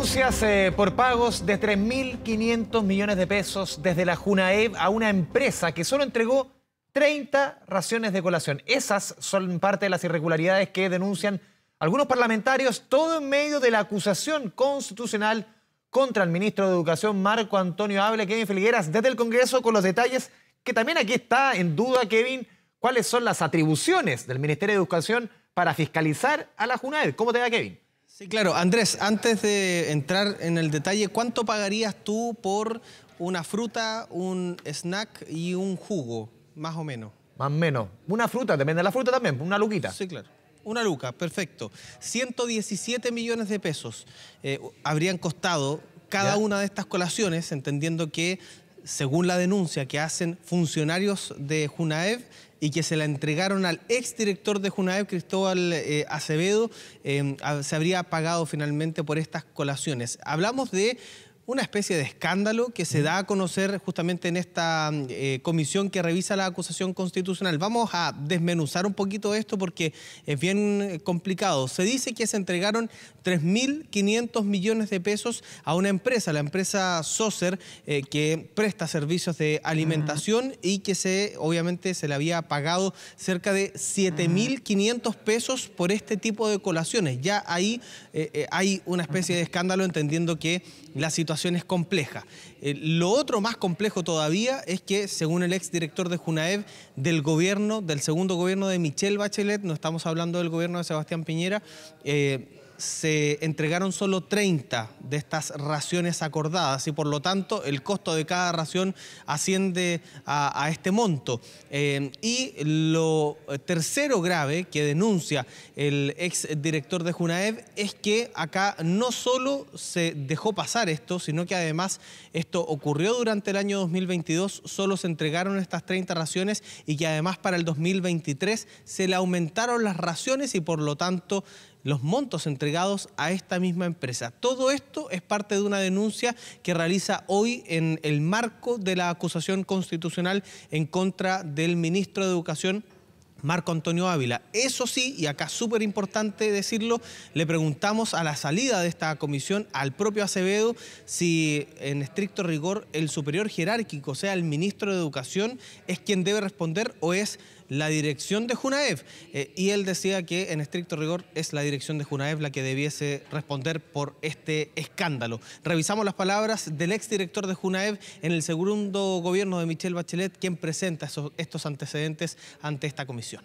Denuncias eh, por pagos de 3.500 millones de pesos desde la Junaev a una empresa que solo entregó 30 raciones de colación. Esas son parte de las irregularidades que denuncian algunos parlamentarios, todo en medio de la acusación constitucional contra el ministro de Educación Marco Antonio Hable, Kevin Feligueras, desde el Congreso, con los detalles que también aquí está en duda, Kevin, cuáles son las atribuciones del Ministerio de Educación para fiscalizar a la Junaev. ¿Cómo te va, Kevin? Sí, claro. Andrés, antes de entrar en el detalle, ¿cuánto pagarías tú por una fruta, un snack y un jugo, más o menos? Más o menos. Una fruta, depende de la fruta también, una luquita. Sí, claro. Una luca, perfecto. 117 millones de pesos eh, habrían costado cada una de estas colaciones, entendiendo que, según la denuncia que hacen funcionarios de Junaev, y que se la entregaron al exdirector de Junaev, Cristóbal eh, Acevedo, eh, se habría pagado finalmente por estas colaciones. Hablamos de una especie de escándalo que se da a conocer justamente en esta eh, comisión que revisa la acusación constitucional. Vamos a desmenuzar un poquito esto porque es bien eh, complicado. Se dice que se entregaron 3.500 millones de pesos a una empresa, la empresa Socer, eh, que presta servicios de alimentación y que se obviamente se le había pagado cerca de 7.500 pesos por este tipo de colaciones. Ya ahí hay una especie de escándalo entendiendo que la situación es compleja. Eh, lo otro más complejo todavía es que, según el ex director de Junaev, del gobierno, del segundo gobierno de Michelle Bachelet, no estamos hablando del gobierno de Sebastián Piñera, eh, se entregaron solo 30 de estas raciones acordadas y por lo tanto el costo de cada ración asciende a, este monto. Eh, y lo eh, tercero grave que denuncia el ex director de Junaev es que acá no solo se dejó pasar esto, sino que además esto ocurrió durante el año 2022, solo se entregaron estas 30 raciones y que además para el 2023 se le aumentaron las raciones y por lo tanto los montos entregados a esta misma empresa. Todo esto es parte de una denuncia que realiza hoy en el marco de la acusación constitucional en contra del ministro de Educación. Marco Antonio Ávila. Eso sí, y acá súper importante decirlo, le preguntamos a la salida de esta comisión al propio Acevedo si en estricto rigor el superior jerárquico, o sea, el ministro de Educación, es quien debe responder o es la dirección de Junaev. Eh, y él decía que en estricto rigor es la dirección de Junaev la que debiese responder por este escándalo. Revisamos las palabras del exdirector de Junaev en el segundo gobierno de Michelle Bachelet, quien presenta estos antecedentes ante esta comisión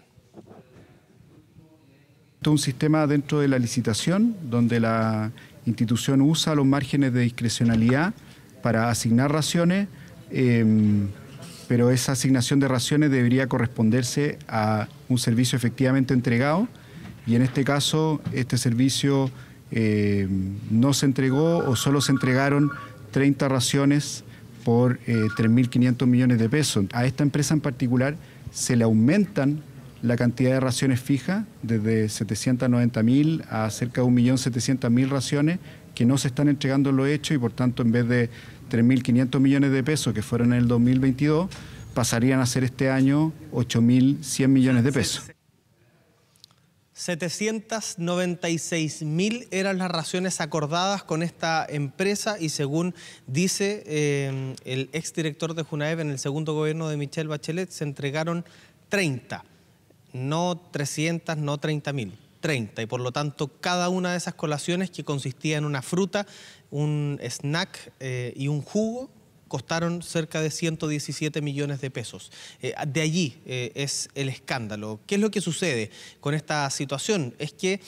un sistema dentro de la licitación donde la institución usa los márgenes de discrecionalidad para asignar raciones. Em, pero esa asignación de raciones debería corresponderse a un servicio efectivamente entregado y en este caso este servicio eh, no se entregó o solo se entregaron 30 raciones por 3.500 eh, millones de pesos. A esta empresa en particular se le aumentan la cantidad de raciones fijas desde 790.000 a cerca de 1.700.000 raciones que no se están entregando lo hecho y por tanto en vez de 3.500 millones de pesos que fueron en el 2022 pasarían a ser este año 8.100 millones de pesos. 796.000 eran las raciones acordadas con esta empresa y según dice eh, el exdirector de Junaev en el segundo gobierno de Michelle Bachelet se entregaron 30, no 300, no 30.000. 30 y por lo tanto cada una de esas colaciones que consistía en una fruta un snack eh, y un jugo costaron cerca de 117 millones de pesos. Eh, de allí eh, es el escándalo. ¿Qué es lo que sucede con esta situación? Es que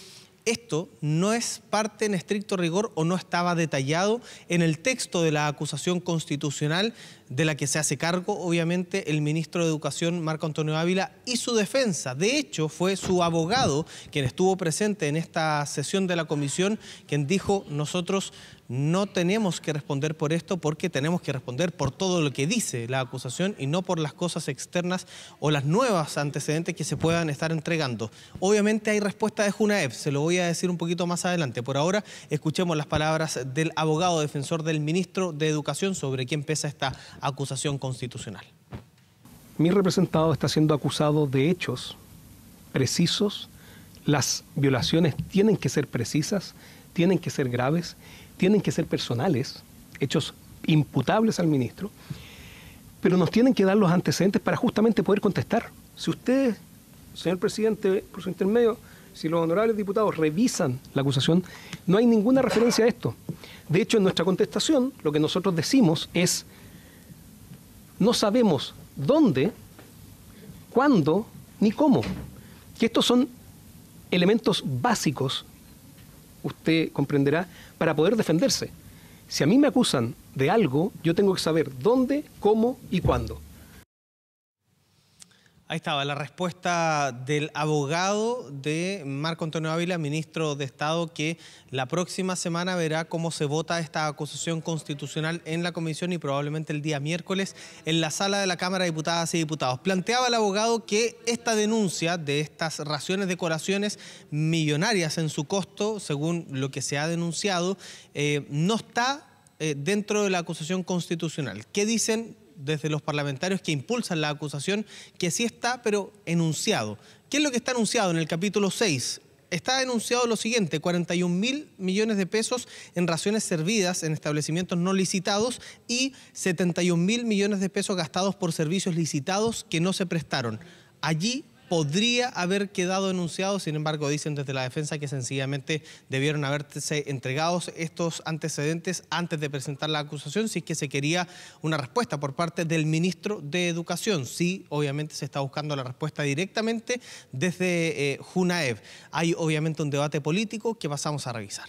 esto no es parte en estricto rigor o no estaba detallado en el texto de la acusación constitucional de la que se hace cargo, obviamente, el ministro de Educación, Marco Antonio Ávila, y su defensa. De hecho, fue su abogado quien estuvo presente en esta sesión de la comisión, quien dijo, nosotros no tenemos que responder por esto porque tenemos que responder por todo lo que dice la acusación y no por las cosas externas o las nuevas antecedentes que se puedan estar entregando. Obviamente hay respuesta de Junaev, se lo voy a decir un poquito más adelante. Por ahora, escuchemos las palabras del abogado defensor del ministro de Educación sobre quién pesa esta acusación constitucional. Mi representado está siendo acusado de hechos precisos. Las violaciones tienen que ser precisas, tienen que ser graves tienen que ser personales, hechos imputables al ministro, pero nos tienen que dar los antecedentes para justamente poder contestar. Si ustedes, señor presidente, por su intermedio, si los honorables diputados revisan la acusación, no hay ninguna referencia a esto. De hecho, en nuestra contestación, lo que nosotros decimos es, no sabemos dónde, cuándo ni cómo. Que estos son elementos básicos usted comprenderá, para poder defenderse. Si a mí me acusan de algo, yo tengo que saber dónde, cómo y cuándo. Ahí estaba la respuesta del abogado de Marco Antonio Ávila, ministro de Estado, que la próxima semana verá cómo se vota esta acusación constitucional en la comisión y probablemente el día miércoles en la sala de la Cámara de Diputadas y Diputados. Planteaba el abogado que esta denuncia de estas raciones de colaciones millonarias en su costo, según lo que se ha denunciado, eh, no está eh, dentro de la acusación constitucional. ¿Qué dicen desde los parlamentarios que impulsan la acusación, que sí está, pero enunciado. ¿Qué es lo que está enunciado en el capítulo 6? Está enunciado lo siguiente, 41 mil millones de pesos en raciones servidas en establecimientos no licitados y 71 mil millones de pesos gastados por servicios licitados que no se prestaron. Allí podría haber quedado enunciado, sin embargo dicen desde la defensa que sencillamente debieron haberse entregados estos antecedentes antes de presentar la acusación, si es que se quería una respuesta por parte del ministro de Educación. Sí, obviamente se está buscando la respuesta directamente desde eh, Junaev. Hay obviamente un debate político que pasamos a revisar.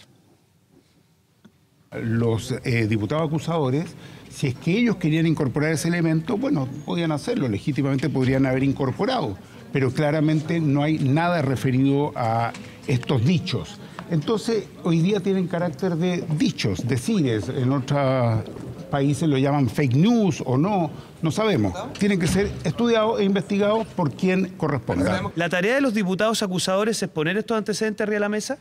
Los eh, diputados acusadores si es que ellos querían incorporar ese elemento, bueno, podían hacerlo, legítimamente podrían haber incorporado pero claramente no hay nada referido a estos dichos. Entonces, hoy día tienen carácter de dichos, de cines. En otros países lo llaman fake news o no, no sabemos. Tienen que ser estudiados e investigados por quien corresponda. La tarea de los diputados acusadores es poner estos antecedentes arriba de la mesa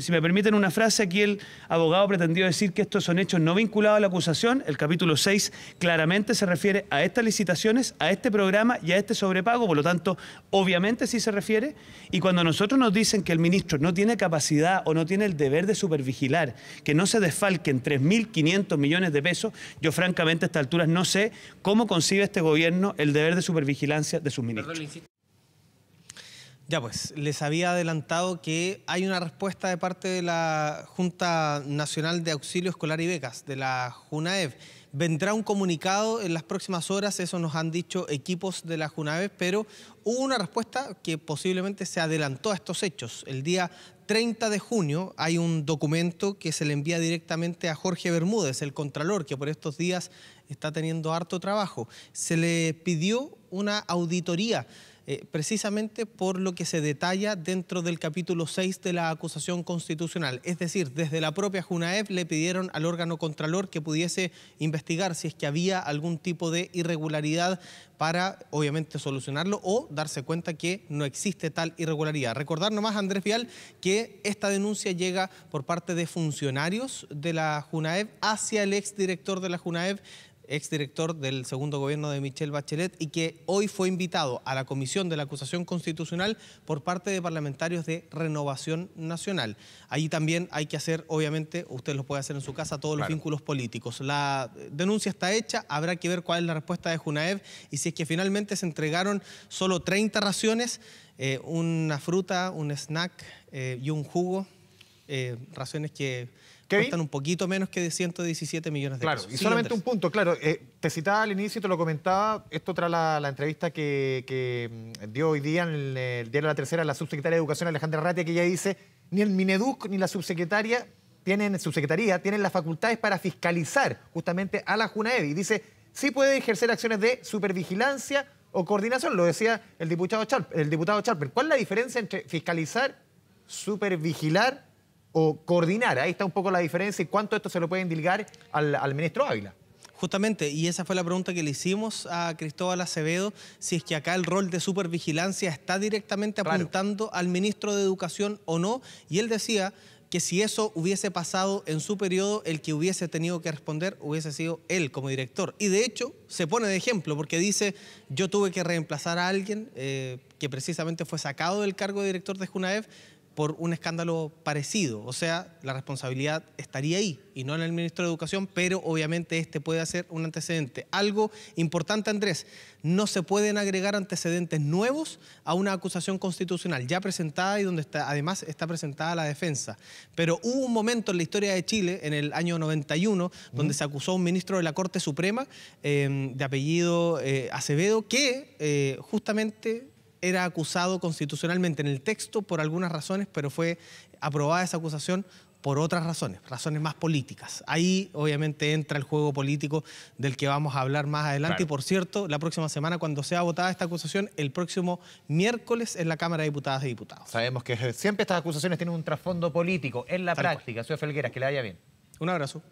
si me permiten una frase, aquí el abogado pretendió decir que estos son hechos no vinculados a la acusación. El capítulo 6 claramente se refiere a estas licitaciones, a este programa y a este sobrepago, por lo tanto, obviamente sí se refiere. Y cuando nosotros nos dicen que el ministro no tiene capacidad o no tiene el deber de supervigilar, que no se desfalquen 3.500 millones de pesos, yo francamente a estas alturas no sé cómo concibe este gobierno el deber de supervigilancia de sus ministros. Ya pues, les había adelantado que hay una respuesta de parte de la Junta Nacional de Auxilio Escolar y Becas, de la JUNAEB. Vendrá un comunicado en las próximas horas, eso nos han dicho equipos de la JUNAEB, pero hubo una respuesta que posiblemente se adelantó a estos hechos. El día 30 de junio hay un documento que se le envía directamente a Jorge Bermúdez, el contralor, que por estos días está teniendo harto trabajo. Se le pidió una auditoría eh, precisamente por lo que se detalla dentro del capítulo 6 de la acusación constitucional. Es decir, desde la propia Junaev le pidieron al órgano contralor que pudiese investigar si es que había algún tipo de irregularidad para, obviamente, solucionarlo o darse cuenta que no existe tal irregularidad. Recordar nomás, Andrés Vial, que esta denuncia llega por parte de funcionarios de la junaev hacia el exdirector de la Junaev exdirector del segundo gobierno de Michelle Bachelet y que hoy fue invitado a la comisión de la acusación constitucional por parte de parlamentarios de Renovación Nacional. Allí también hay que hacer, obviamente, usted lo puede hacer en su casa, todos los vínculos políticos. La denuncia está hecha, habrá que ver cuál es la respuesta de Junaev y si es que finalmente se entregaron solo 30 raciones, eh, una fruta, un snack eh, y un jugo, eh, raciones que cuestan un poquito menos que de 117 millones de claro, Y solamente un punto, claro, eh, te citaba al inicio, te lo comentaba, esto tras la, entrevista que, mm, dio hoy día en el, diario La Tercera la subsecretaria de Educación Alejandra Ratia, que ella dice, ni el Mineduc ni la subsecretaria tienen, subsecretaría, tienen las facultades para fiscalizar justamente a la Y Dice, sí puede ejercer acciones de supervigilancia o coordinación, lo decía el diputado Charper. El diputado Charper. ¿Cuál es la diferencia entre fiscalizar, supervigilar o coordinar? Ahí está un poco la diferencia y cuánto esto se lo puede indilgar al, ministro Ávila. Justamente, y esa fue la pregunta que le hicimos a Cristóbal Acevedo, si es que acá el rol de supervigilancia está directamente apuntando al ministro de Educación o no, y él decía que si eso hubiese pasado en su periodo, el que hubiese tenido que responder hubiese sido él como director. Y de hecho, se pone de ejemplo, porque dice, yo tuve que reemplazar a alguien eh, que precisamente fue sacado del cargo de director de Junaef, por un escándalo parecido. O sea, la responsabilidad estaría ahí y no en el ministro de Educación, pero obviamente este puede hacer un antecedente. Algo importante, Andrés, no se pueden agregar antecedentes nuevos a una acusación constitucional ya presentada y donde está, además está presentada la defensa. Pero hubo un momento en la historia de Chile, en el año 91, donde se acusó a un ministro de la Corte Suprema eh, de apellido eh, Acevedo que eh, justamente era acusado constitucionalmente en el texto por algunas razones, pero fue aprobada esa acusación por otras razones, razones más políticas. Ahí obviamente entra el juego político del que vamos a hablar más adelante. Y por cierto, la próxima semana, cuando sea votada esta acusación, el próximo miércoles en la Cámara de Diputadas y Diputados. Sabemos que siempre estas acusaciones tienen un trasfondo político en la práctica. Soy Felgueras, que le vaya bien. Un abrazo.